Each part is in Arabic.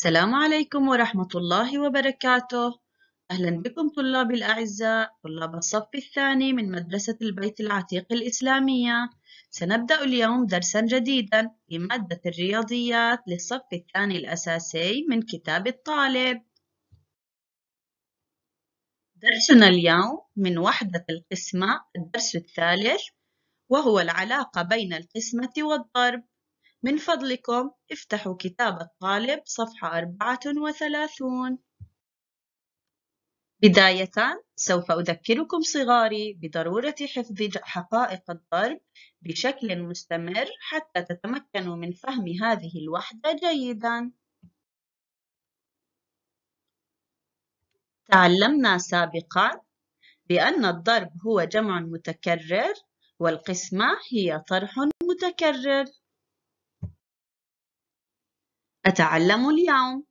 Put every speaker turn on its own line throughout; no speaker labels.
السلام عليكم ورحمة الله وبركاته أهلا بكم طلاب الأعزاء طلاب الصف الثاني من مدرسة البيت العتيق الإسلامية سنبدأ اليوم درسا جديدا في مادة الرياضيات للصف الثاني الأساسي من كتاب الطالب درسنا اليوم من وحدة القسمة الدرس الثالث وهو العلاقة بين القسمة والضرب من فضلكم افتحوا كتاب الطالب صفحة 34 بداية سوف أذكركم صغاري بضرورة حفظ حقائق الضرب بشكل مستمر حتى تتمكنوا من فهم هذه الوحدة جيداً. تعلمنا سابقاً بأن الضرب هو جمع متكرر والقسمة هي طرح متكرر أتعلم اليوم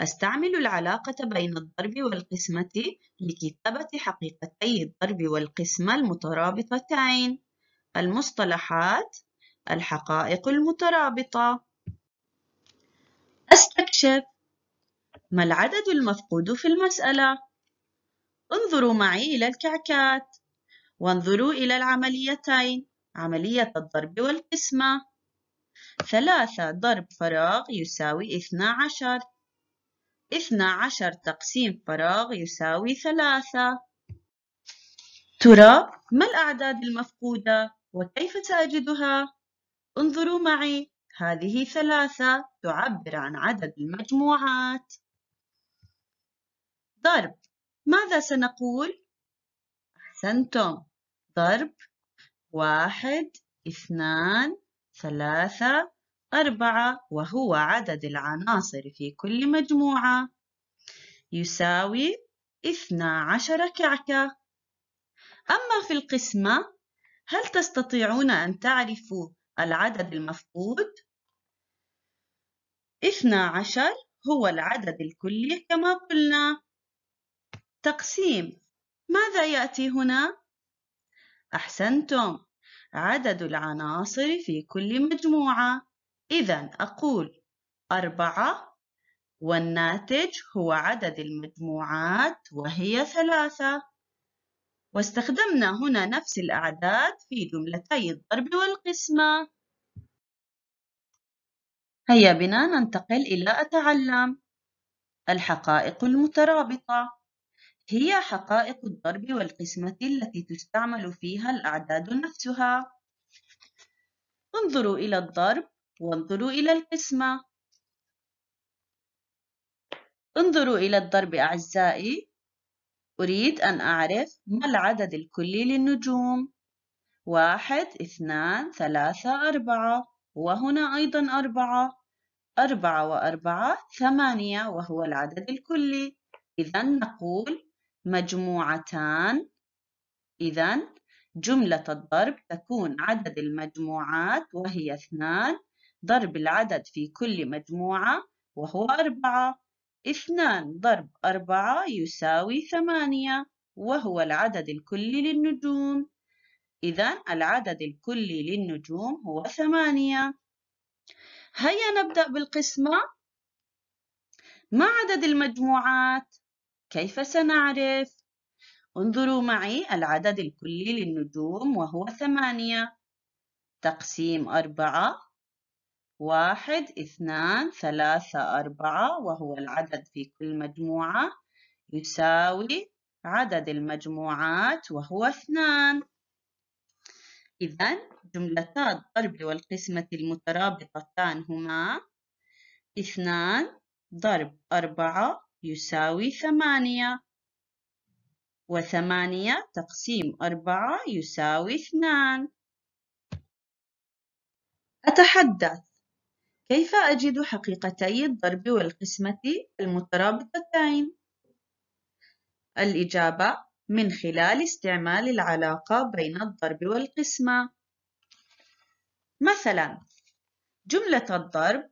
أستعمل العلاقة بين الضرب والقسمة لكتابة حقيقتي الضرب والقسمة المترابطتين المصطلحات الحقائق المترابطة أستكشف ما العدد المفقود في المسألة؟ انظروا معي إلى الكعكات وانظروا إلى العمليتين عملية الضرب والقسمة ثلاثة ضرب فراغ يساوي اثنا عشر اثنا عشر تقسيم فراغ يساوي ثلاثة ترى ما الأعداد المفقودة وكيف سأجدها؟ انظروا معي هذه ثلاثة تعبر عن عدد المجموعات ضرب ماذا سنقول؟ أحسنتم ضرب واحد اثنان ثلاثة أربعة وهو عدد العناصر في كل مجموعة يساوي اثنا عشر كعكة أما في القسمة هل تستطيعون أن تعرفوا العدد المفقود؟ اثنا عشر هو العدد الكلي كما قلنا تقسيم ماذا يأتي هنا؟ أحسنتم عدد العناصر في كل مجموعة إذا أقول أربعة والناتج هو عدد المجموعات وهي ثلاثة واستخدمنا هنا نفس الأعداد في جملتي الضرب والقسمة هيا بنا ننتقل إلى أتعلم الحقائق المترابطة هي حقائق الضرب والقسمة التي تستعمل فيها الأعداد نفسها انظروا إلى الضرب وانظروا إلى القسمة انظروا إلى الضرب أعزائي أريد أن أعرف ما العدد الكلي للنجوم واحد اثنان ثلاثة أربعة وهنا أيضا أربعة أربعة وأربعة ثمانية وهو العدد الكلي إذا نقول مجموعتان إذا جملة الضرب تكون عدد المجموعات وهي اثنان ضرب العدد في كل مجموعة وهو أربعة اثنان ضرب أربعة يساوي ثمانية وهو العدد الكلي للنجوم إذا العدد الكلي للنجوم هو ثمانية هيا نبدأ بالقسمة ما عدد المجموعات؟ كيف سنعرف؟ انظروا معي العدد الكلي للنجوم وهو ثمانية تقسيم أربعة واحد اثنان ثلاثة أربعة وهو العدد في كل مجموعة يساوي عدد المجموعات وهو اثنان إذا جملتا الضرب والقسمة المترابطتان هما اثنان ضرب أربعة يساوي ثمانية وثمانية تقسيم أربعة يساوي اثنان أتحدث كيف أجد حقيقتي الضرب والقسمة المترابطتين؟ الإجابة من خلال استعمال العلاقة بين الضرب والقسمة مثلا جملة الضرب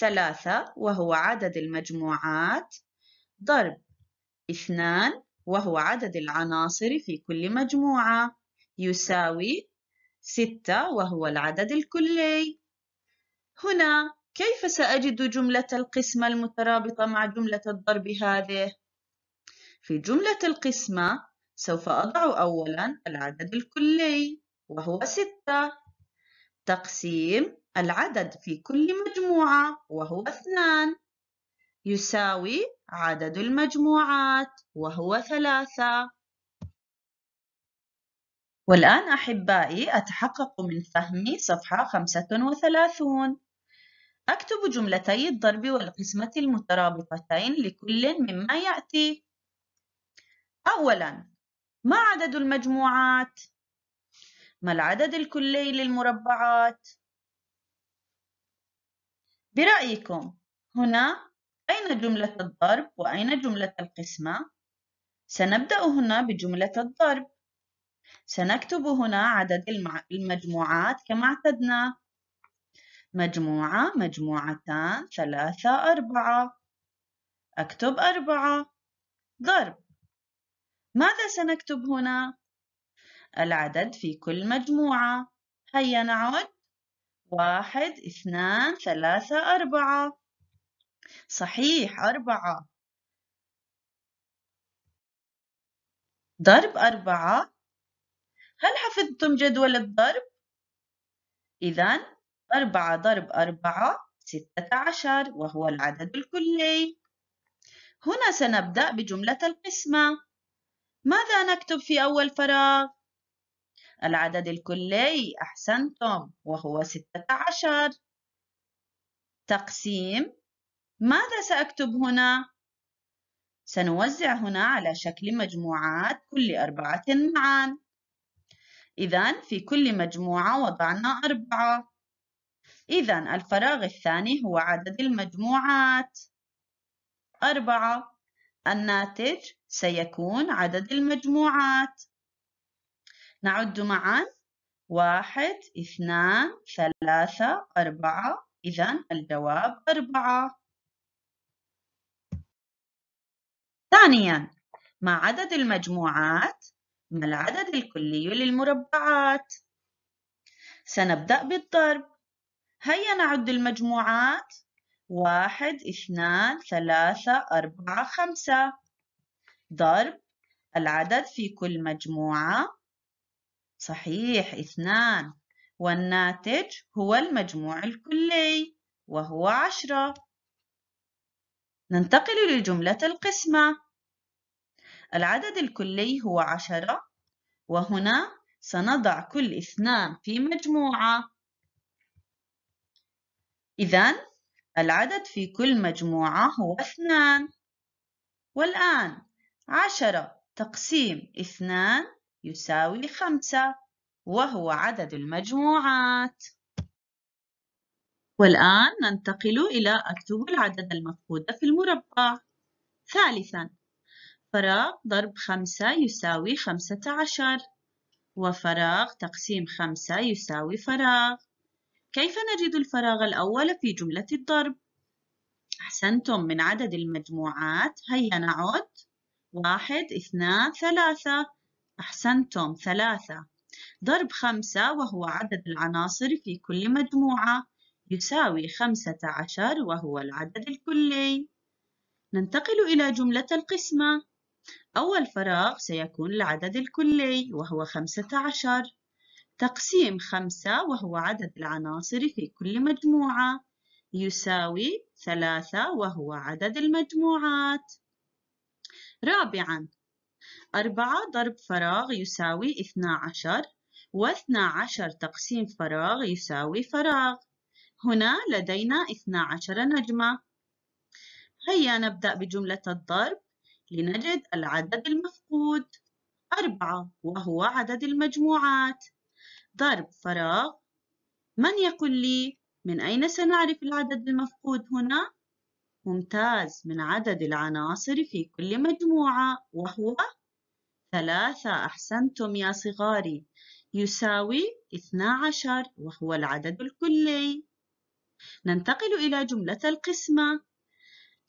ثلاثة وهو عدد المجموعات ضرب اثنان وهو عدد العناصر في كل مجموعة يساوي ستة وهو العدد الكلي هنا كيف سأجد جملة القسمة المترابطة مع جملة الضرب هذه؟ في جملة القسمة سوف أضع أولا العدد الكلي وهو ستة تقسيم العدد في كل مجموعة وهو اثنان يساوي عدد المجموعات وهو ثلاثة والآن أحبائي أتحقق من فهم صفحة 35 أكتب جملتي الضرب والقسمة المترابطتين لكل مما يأتي أولا ما عدد المجموعات؟ ما العدد الكلي للمربعات؟ برأيكم هنا أين جملة الضرب وأين جملة القسمة؟ سنبدأ هنا بجملة الضرب سنكتب هنا عدد المجموعات كما اعتدنا مجموعة مجموعتان ثلاثة أربعة أكتب أربعة ضرب ماذا سنكتب هنا؟ العدد في كل مجموعة هيا نعد واحد اثنان ثلاثة أربعة صحيح أربعة ضرب أربعة هل حفظتم جدول الضرب؟ إذا أربعة ضرب أربعة ستة عشر وهو العدد الكلي هنا سنبدأ بجملة القسمة ماذا نكتب في أول فراغ؟ العدد الكلي أحسنتم وهو ستة عشر تقسيم ماذا سأكتب هنا؟ سنوزع هنا على شكل مجموعات كل أربعة معا إذا في كل مجموعة وضعنا أربعة إذا الفراغ الثاني هو عدد المجموعات أربعة الناتج سيكون عدد المجموعات نعد معا واحد اثنان ثلاثة أربعة إذا الجواب أربعة ثانياً ما عدد المجموعات ما العدد الكلي للمربعات سنبدأ بالضرب هيا نعد المجموعات واحد اثنان ثلاثة أربعة خمسة ضرب العدد في كل مجموعة صحيح اثنان والناتج هو المجموع الكلي وهو عشرة ننتقل للجملة القسمة العدد الكلي هو عشرة وهنا سنضع كل اثنان في مجموعة إذا العدد في كل مجموعة هو اثنان والآن عشرة تقسيم اثنان يساوي خمسة وهو عدد المجموعات والآن ننتقل إلى أكتب العدد المفقود في المربع ثالثاً فراغ ضرب خمسة يساوي خمسة عشر وفراغ تقسيم خمسة يساوي فراغ كيف نجد الفراغ الأول في جملة الضرب؟ أحسنتم من عدد المجموعات هيا نعد واحد اثنان ثلاثة أحسنتم ثلاثة ضرب خمسة وهو عدد العناصر في كل مجموعة يساوي خمسة عشر وهو العدد الكلي ننتقل إلى جملة القسمة أول فراغ سيكون العدد الكلي وهو خمسة عشر تقسيم خمسة وهو عدد العناصر في كل مجموعة يساوي ثلاثة وهو عدد المجموعات رابعا أربعة ضرب فراغ يساوي اثنا عشر واثنا عشر تقسيم فراغ يساوي فراغ هنا لدينا اثنا عشر نجمة هيا نبدأ بجملة الضرب لنجد العدد المفقود أربعة وهو عدد المجموعات ضرب فراغ من يقول لي من أين سنعرف العدد المفقود هنا؟ ممتاز من عدد العناصر في كل مجموعة وهو ثلاثة أحسنتم يا صغاري يساوي 12 وهو العدد الكلي ننتقل إلى جملة القسمة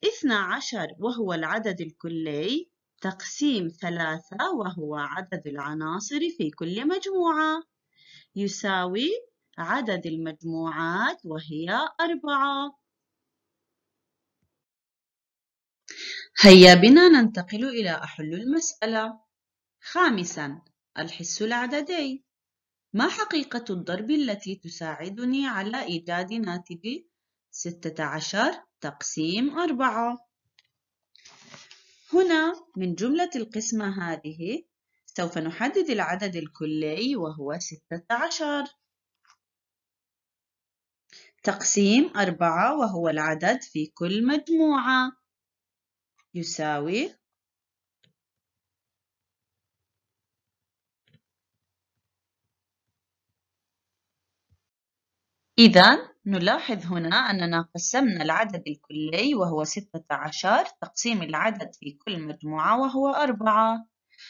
اثنا عشر وهو العدد الكلي تقسيم ثلاثة وهو عدد العناصر في كل مجموعة يساوي عدد المجموعات وهي أربعة هيا بنا ننتقل إلى أحل المسألة خامسا الحس العددي ما حقيقة الضرب التي تساعدني على إيجاد ناتج 16 تقسيم أربعة هنا من جملة القسمة هذه سوف نحدد العدد الكلي وهو ستة عشر تقسيم أربعة وهو العدد في كل مجموعة يساوي إذا نلاحظ هنا أننا قسمنا العدد الكلي وهو ستة عشر تقسيم العدد في كل مجموعة وهو أربعة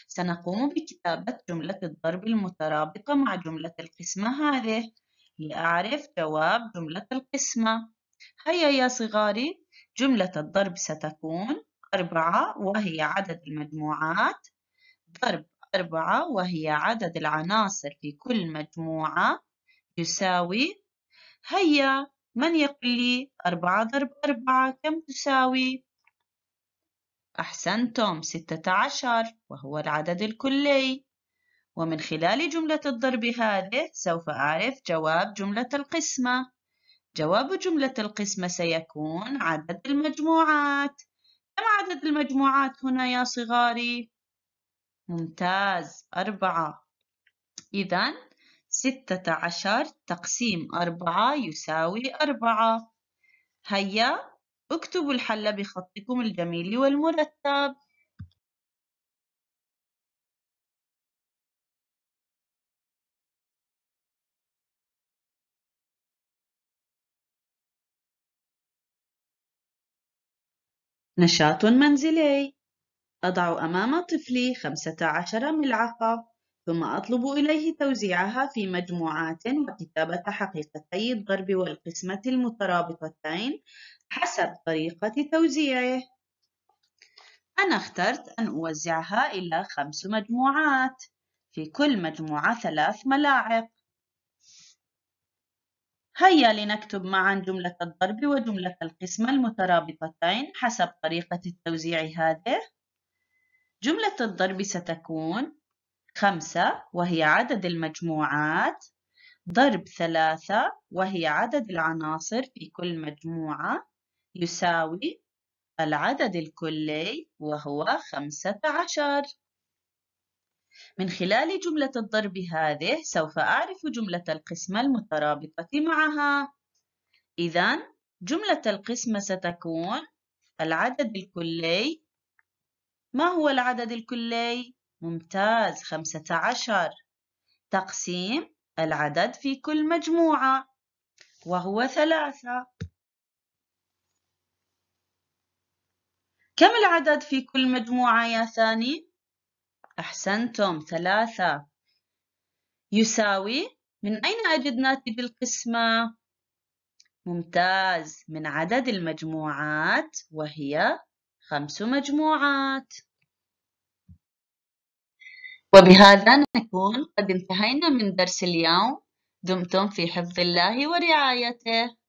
سنقوم بكتابة جملة الضرب المترابطة مع جملة القسمة هذه لأعرف جواب جملة القسمة هيا يا صغاري جملة الضرب ستكون أربعة وهي عدد المجموعات ضرب أربعة وهي عدد العناصر في كل مجموعة يساوي هيا من يقول لي أربعة ضرب أربعة كم تساوي؟ أحسنتم ستة عشر وهو العدد الكلي ومن خلال جملة الضرب هذه سوف أعرف جواب جملة القسمة جواب جملة القسمة سيكون عدد المجموعات كم عدد المجموعات هنا يا صغاري؟ ممتاز أربعة إذا ستة عشر تقسيم أربعة يساوي أربعة هيا اكتبوا الحل بخطكم الجميل والمرتب نشاط منزلي أضع أمام طفلي خمسة عشر ملعقة ثم أطلب إليه توزيعها في مجموعات وكتابة حقيقتي الضرب والقسمة المترابطتين حسب طريقة توزيعه أنا اخترت أن أوزعها إلى خمس مجموعات في كل مجموعة ثلاث ملاعق هيا لنكتب معا جملة الضرب وجملة القسمة المترابطتين حسب طريقة التوزيع هذه جملة الضرب ستكون خمسة وهي عدد المجموعات ضرب ثلاثة وهي عدد العناصر في كل مجموعة يساوي العدد الكلي وهو خمسة عشر من خلال جملة الضرب هذه سوف أعرف جملة القسمة المترابطة معها إذا جملة القسمة ستكون العدد الكلي ما هو العدد الكلي؟ ممتاز خمسة عشر تقسيم العدد في كل مجموعة وهو ثلاثة كم العدد في كل مجموعة يا ثاني؟ أحسنتم ثلاثة يساوي من أين أجد ناتج القسمة؟ ممتاز من عدد المجموعات وهي خمس مجموعات وبهذا نكون قد انتهينا من درس اليوم دمتم في حفظ الله ورعايته